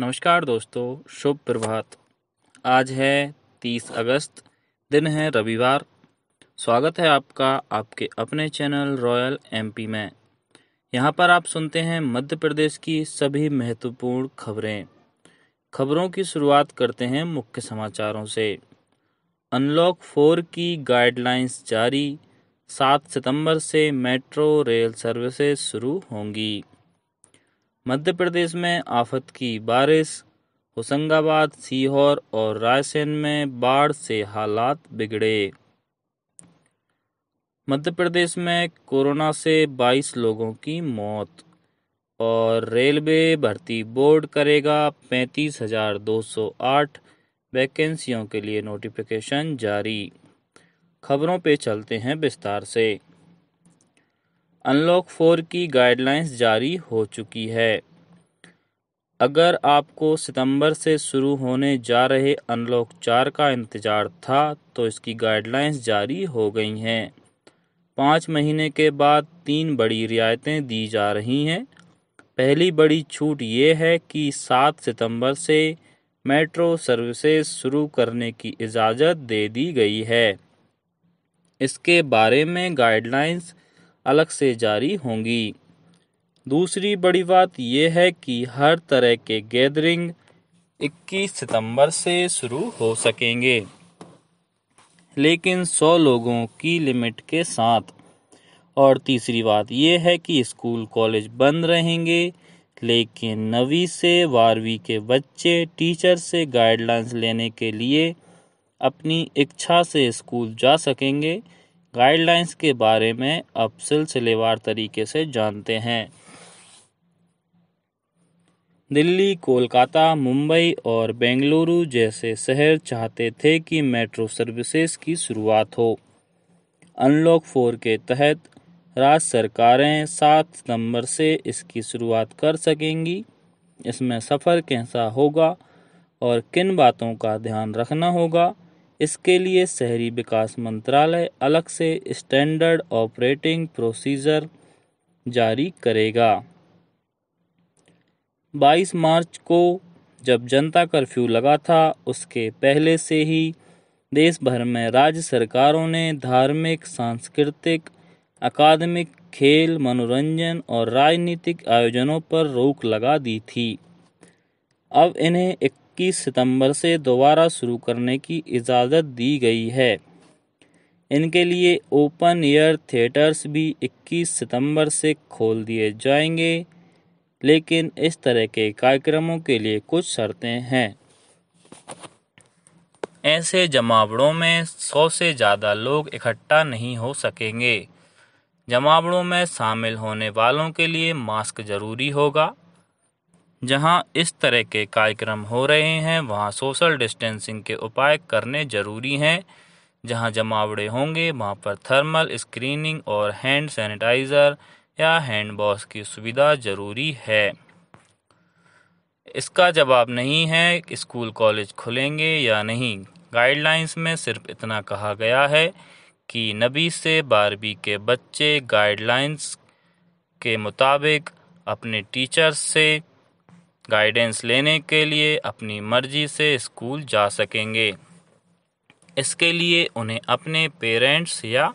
नमस्कार दोस्तों शुभ प्रभात आज है तीस अगस्त दिन है रविवार स्वागत है आपका आपके अपने चैनल रॉयल एमपी में यहाँ पर आप सुनते हैं मध्य प्रदेश की सभी महत्वपूर्ण खबरें खबरों की शुरुआत करते हैं मुख्य समाचारों से अनलॉक फोर की गाइडलाइंस जारी सात सितंबर से मेट्रो रेल सर्विसेज शुरू होंगी मध्य प्रदेश में आफत की बारिश होशंगाबाद सीहोर और रायसेन में बाढ़ से हालात बिगड़े मध्य प्रदेश में कोरोना से 22 लोगों की मौत और रेलवे भर्ती बोर्ड करेगा पैंतीस हजार दो सौ आठ वैकेंसियों के लिए नोटिफिकेशन जारी खबरों पे चलते हैं विस्तार से अनलॉक फोर की गाइडलाइंस जारी हो चुकी है अगर आपको सितंबर से शुरू होने जा रहे अनलॉक चार का इंतज़ार था तो इसकी गाइडलाइंस जारी हो गई हैं पाँच महीने के बाद तीन बड़ी रियायतें दी जा रही हैं पहली बड़ी छूट ये है कि सात सितंबर से मेट्रो सर्विसेज शुरू करने की इजाज़त दे दी गई है इसके बारे में गाइडलाइंस अलग से जारी होंगी दूसरी बड़ी बात यह है कि हर तरह के गैदरिंग 21 सितंबर से शुरू हो सकेंगे लेकिन 100 लोगों की लिमिट के साथ और तीसरी बात यह है कि स्कूल कॉलेज बंद रहेंगे लेकिन नवी से बारहवीं के बच्चे टीचर से गाइडलाइंस लेने के लिए अपनी इच्छा से स्कूल जा सकेंगे गाइडलाइंस के बारे में आप सिलसिलेवार तरीके से जानते हैं दिल्ली कोलकाता मुंबई और बेंगलुरु जैसे शहर चाहते थे कि मेट्रो सर्विसेज की शुरुआत हो अनलॉक फोर के तहत राज्य सरकारें सात सितंबर से इसकी शुरुआत कर सकेंगी इसमें सफ़र कैसा होगा और किन बातों का ध्यान रखना होगा इसके लिए शहरी विकास मंत्रालय अलग से स्टैंडर्ड ऑपरेटिंग प्रोसीजर जारी करेगा 22 मार्च को जब जनता कर्फ्यू लगा था उसके पहले से ही देश भर में राज्य सरकारों ने धार्मिक सांस्कृतिक अकादमिक खेल मनोरंजन और राजनीतिक आयोजनों पर रोक लगा दी थी अब इन्हें इक्कीस सितंबर से दोबारा शुरू करने की इजाज़त दी गई है इनके लिए ओपन एयर थिएटर्स भी 21 सितंबर से खोल दिए जाएंगे लेकिन इस तरह के कार्यक्रमों के लिए कुछ शर्तें हैं ऐसे जमावड़ों में सौ से ज़्यादा लोग इकट्ठा नहीं हो सकेंगे जमावड़ों में शामिल होने वालों के लिए मास्क ज़रूरी होगा जहां इस तरह के कार्यक्रम हो रहे हैं वहां सोशल डिस्टेंसिंग के उपाय करने जरूरी हैं जहां जमावड़े होंगे वहां पर थर्मल स्क्रीनिंग और हैंड सैनिटाइज़र या हैंड वॉश की सुविधा जरूरी है इसका जवाब नहीं है कि स्कूल कॉलेज खुलेंगे या नहीं गाइडलाइंस में सिर्फ इतना कहा गया है कि नबी से बारहवीं के बच्चे गाइडलाइंस के मुताबिक अपने टीचर्स से गाइडेंस लेने के लिए अपनी मर्जी से स्कूल जा सकेंगे इसके लिए उन्हें अपने पेरेंट्स या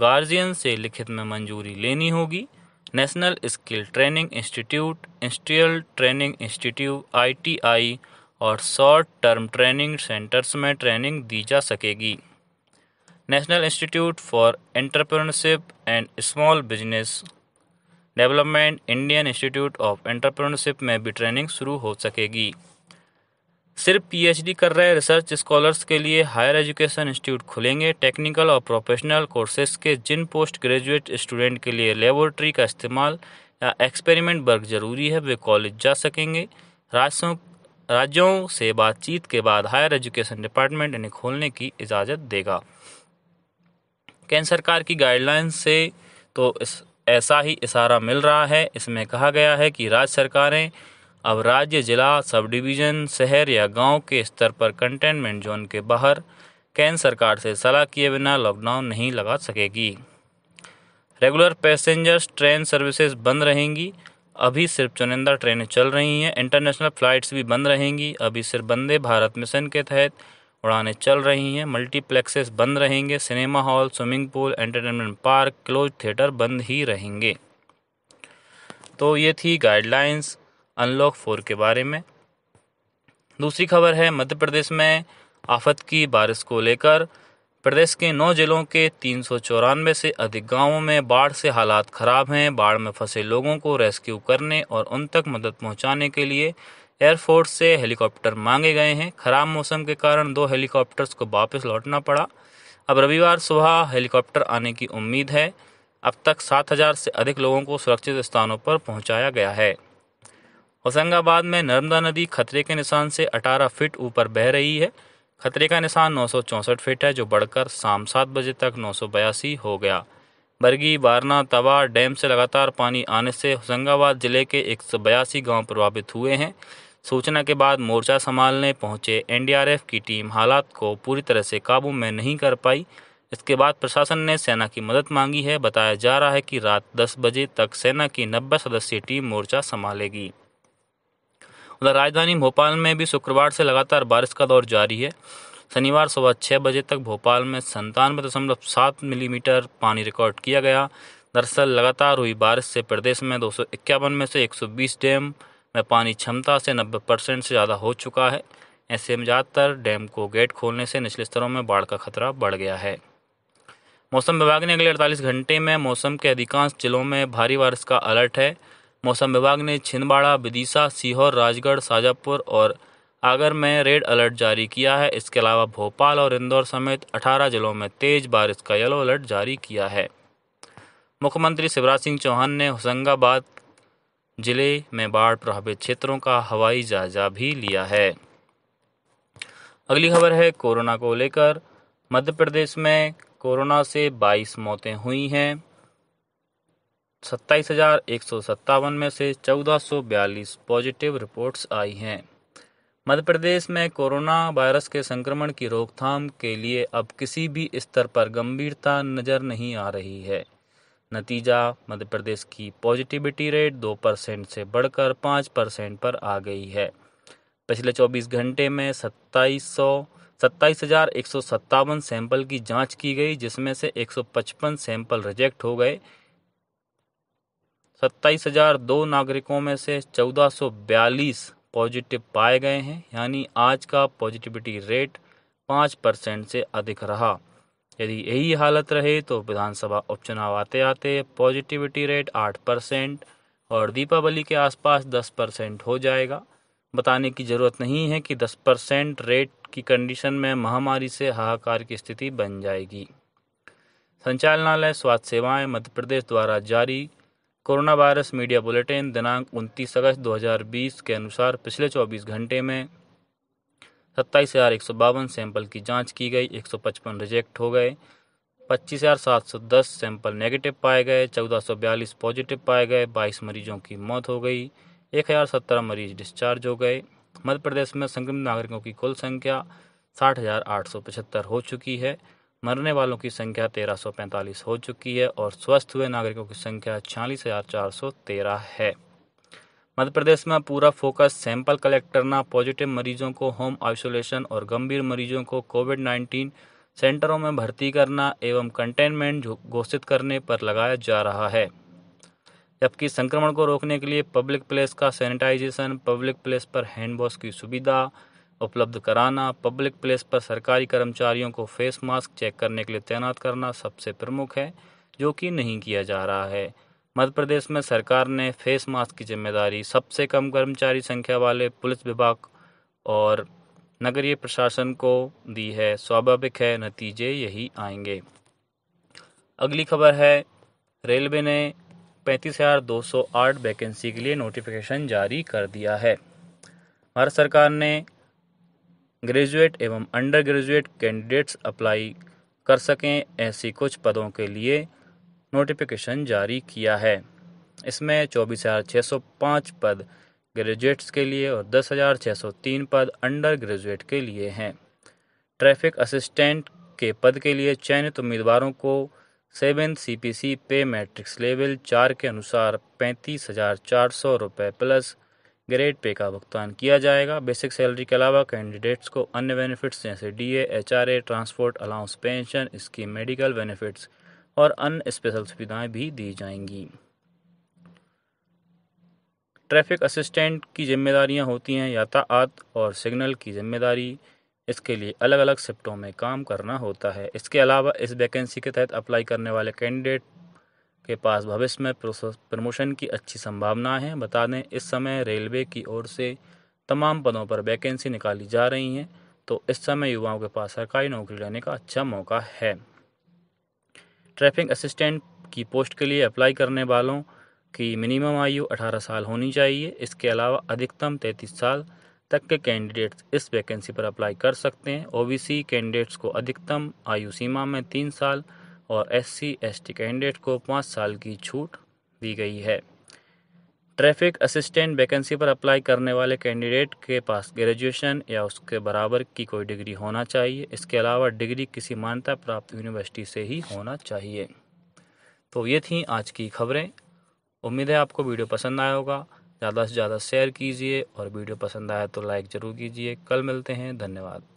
गार्जियन से लिखित में मंजूरी लेनी होगी national skill training institute industrial training institute ITI और शॉर्ट टर्म ट्रेनिंग सेंटर्स में ट्रेनिंग दी जा सकेगी national institute for entrepreneurship and small business development Indian institute of entrepreneurship में भी ट्रेनिंग शुरू हो सकेगी सिर्फ पीएचडी कर रहे रिसर्च स्कॉलर्स के लिए हायर एजुकेशन इंस्टीट्यूट खुलेंगे टेक्निकल और प्रोफेशनल कोर्सेज के जिन पोस्ट ग्रेजुएट स्टूडेंट के लिए लेबोरेटरी का इस्तेमाल या एक्सपेरिमेंट वर्क जरूरी है वे कॉलेज जा सकेंगे राज्यों राज्यों से बातचीत के बाद हायर एजुकेशन डिपार्टमेंट इन्हें खोलने की इजाज़त देगा केंद्र सरकार की गाइडलाइंस से तो इस ऐसा ही इशारा मिल रहा है इसमें कहा गया है कि राज्य सरकारें अब राज्य जिला सब डिवीज़न शहर या गांव के स्तर पर कंटेनमेंट जोन के बाहर केंद्र सरकार से सलाह किए बिना लॉकडाउन नहीं लगा सकेगी रेगुलर पैसेंजर्स ट्रेन सर्विसेज बंद रहेंगी अभी सिर्फ चुनिंदा ट्रेनें चल रही हैं इंटरनेशनल फ़्लाइट्स भी बंद रहेंगी अभी सिर्फ वंदे भारत मिशन के तहत उड़ानें चल रही हैं मल्टीप्लेक्सेस बंद रहेंगे cinema hall swimming pool entertainment park close theatre बंद ही रहेंगे तो ये थी गाइडलाइंस अनलॉक फोर के बारे में दूसरी खबर है मध्य प्रदेश में आफत की बारिश को लेकर प्रदेश के नौ जिलों के तीन सौ चौरानवे से अधिक गांवों में बाढ़ से हालात खराब हैं बाढ़ में फंसे लोगों को रेस्क्यू करने और उन तक मदद पहुंचाने के लिए एयरफोर्स से हेलीकॉप्टर मांगे गए हैं खराब मौसम के कारण दो हेलीकॉप्टर्स को वापस लौटना पड़ा अब रविवार सुबह हेलीकॉप्टर आने की उम्मीद है अब तक 7000 से अधिक लोगों को सुरक्षित स्थानों पर पहुंचाया गया है होशंगाबाद में नर्मदा नदी खतरे के निशान से 18 फीट ऊपर बह रही है खतरे का निशान नौ फीट है जो बढ़कर शाम सात बजे तक नौ हो गया बरगी बारना तवा डैम से लगातार पानी आने से होशंगाबाद जिले के एक गांव प्रभावित हुए हैं सूचना के बाद मोर्चा संभालने पहुंचे एनडीआरएफ की टीम हालात को पूरी तरह से काबू में नहीं कर पाई इसके बाद प्रशासन ने सेना की मदद मांगी है बताया जा रहा है कि रात 10 बजे तक सेना की नब्बे सदस्यीय टीम मोर्चा संभालेगी उधर राजधानी भोपाल में भी शुक्रवार से लगातार बारिश का दौर जारी है शनिवार सुबह छः बजे तक भोपाल में संतानवे दशमलव सात मिलीमीटर पानी रिकॉर्ड किया गया दरअसल लगातार हुई बारिश से प्रदेश में दो में से 120 डैम में पानी क्षमता से नब्बे परसेंट से ज़्यादा हो चुका है ऐसे में ज़्यादातर डैम को गेट खोलने से निचले स्तरों में बाढ़ का खतरा बढ़ गया है मौसम विभाग ने अगले अड़तालीस घंटे में मौसम के अधिकांश जिलों में भारी बारिश का अलर्ट है मौसम विभाग ने छिंदवाड़ा विदिशा सीहोर राजगढ़ शाजापुर और आगर में रेड अलर्ट जारी किया है इसके अलावा भोपाल और इंदौर समेत 18 जिलों में तेज बारिश का येलो अलर्ट जारी किया है मुख्यमंत्री शिवराज सिंह चौहान ने होशंगाबाद जिले में बाढ़ प्रभावित क्षेत्रों का हवाई जायजा भी लिया है अगली खबर है कोरोना को लेकर मध्य प्रदेश में कोरोना से 22 मौतें हुई हैं सत्ताईस हजार एक सौ सत्तावन में से चौदह सौ बयालीस पॉजिटिव रिपोर्ट्स आई हैं मध्य प्रदेश में कोरोना वायरस के संक्रमण की रोकथाम के लिए अब किसी भी स्तर पर गंभीरता नज़र नहीं आ रही है नतीजा मध्य प्रदेश की पॉजिटिविटी रेट दो परसेंट से बढ़कर पाँच परसेंट पर आ गई है पिछले 24 घंटे में सत्ताईस सौ सत्ताईस हजार एक सौ सत्तावन सैंपल की जांच की गई जिसमें से एक सौ पचपन सैंपल रिजेक्ट हो गए सत्ताईस हजार दो नागरिकों में से चौदह सौ बयालीस पॉजिटिव पाए गए हैं यानी आज का पॉजिटिविटी रेट पाँच परसेंट से अधिक रहा यदि यही हालत रहे तो विधानसभा उपचुनाव आते आते पॉजिटिविटी रेट आठ परसेंट और दीपावली के आसपास दस परसेंट हो जाएगा बताने की ज़रूरत नहीं है कि दस परसेंट रेट की कंडीशन में महामारी से हाहाकार की स्थिति बन जाएगी संचालनालय स्वास्थ्य सेवाएं मध्य प्रदेश द्वारा जारी कोरोना वायरस मीडिया बुलेटिन दिनांक 29 अगस्त 2020 के अनुसार पिछले 24 घंटे में सत्ताईस हज़ार एक सौ बावन सैंपल की जांच की गई एक सौ पचपन रिजेक्ट हो गए पच्चीस हज़ार सात सौ दस सैंपल नेगेटिव पाए गए चौदह सौ बयालीस पॉजिटिव पाए गए बाईस मरीजों की मौत हो गई एक हज़ार सत्रह मरीज डिस्चार्ज हो गए मध्य प्रदेश में संक्रमित नागरिकों की कुल संख्या साठ हज़ार आठ सौ पचहत्तर हो चुकी है मरने वालों की संख्या तेरह सौ पैंतालीस हो चुकी है और स्वस्थ हुए नागरिकों की संख्या छियालीस हज़ार चार सौ तेरह है मध्य प्रदेश में पूरा फोकस सैंपल कलेक्ट करना पॉजिटिव मरीजों को होम आइसोलेशन और गंभीर मरीजों को कोविड नाइन्टीन सेंटरों में भर्ती करना एवं कंटेनमेंट घोषित करने पर लगाया जा रहा है जबकि संक्रमण को रोकने के लिए पब्लिक प्लेस का सैनिटाइजेशन पब्लिक प्लेस पर हैंड वॉश की सुविधा उपलब्ध कराना पब्लिक प्लेस पर सरकारी कर्मचारियों को फेस मास्क चेक करने के लिए तैनात करना सबसे प्रमुख है जो कि नहीं किया जा रहा है मध्य प्रदेश में सरकार ने फेस मास्क की जिम्मेदारी सबसे कम कर्मचारी संख्या वाले पुलिस विभाग और नगरीय प्रशासन को दी है स्वाभाविक है नतीजे यही आएंगे अगली खबर है रेलवे ने पैंतीस हज़ार दो सौ आठ वैकेंसी के लिए नोटिफिकेशन जारी कर दिया है भारत सरकार ने ग्रेजुएट एवं अंडर ग्रेजुएट कैंडिडेट्स अप्लाई कर सकें ऐसी कुछ पदों के लिए नोटिफिकेशन जारी किया है इसमें चौबीस हज़ार छः सौ पाँच पद ग्रेजुएट्स के लिए और दस हज़ार छः सौ तीन पद अंडर ग्रेजुएट के लिए हैं ट्रैफिक असिस्टेंट के पद के लिए चयनित उम्मीदवारों को सेवन सी पी सी पे मैट्रिक्स लेवल चार के अनुसार पैंतीस हज़ार चार सौ रुपये प्लस ग्रेड पे का भुगतान किया जाएगा बेसिक सैलरी के अलावा कैंडिडेट्स को अन्य बेनिफिट्स जैसे D A H R A transport allowance pension scheme medical benefits और अन्य स्पेशल सुविधाएं भी दी जाएंगी ट्रैफिक असिस्टेंट की जिम्मेदारियां होती हैं यातायात और सिग्नल की जिम्मेदारी इसके लिए अलग अलग शिफ्टों में काम करना होता है इसके अलावा इस वैकेंसी के तहत अप्लाई करने वाले कैंडिडेट के पास भविष्य में प्रमोशन की अच्छी संभावना हैं बता दें इस समय रेलवे की ओर से तमाम पदों पर वैकेंसी निकाली जा रही हैं तो इस समय युवाओं के पास सरकारी नौकरी लेने का अच्छा मौका है ट्रैफिक असिस्टेंट की पोस्ट के लिए अप्लाई करने वालों की मिनिमम आयु 18 साल होनी चाहिए इसके अलावा अधिकतम 33 साल तक के कैंडिडेट्स इस वैकेंसी पर अप्लाई कर सकते हैं ओबीसी कैंडिडेट्स को अधिकतम आयु सीमा में तीन साल और एससी एसटी कैंडिडेट को पाँच साल की छूट दी गई है ट्रैफिक असिस्टेंट वैकेंसी पर अप्लाई करने वाले कैंडिडेट के पास ग्रेजुएशन या उसके बराबर की कोई डिग्री होना चाहिए इसके अलावा डिग्री किसी मान्यता प्राप्त यूनिवर्सिटी से ही होना चाहिए तो ये थी आज की खबरें उम्मीद है आपको वीडियो पसंद आया होगा ज़्यादा से ज़्यादा शेयर कीजिए और वीडियो पसंद आया तो लाइक ज़रूर कीजिए कल मिलते हैं धन्यवाद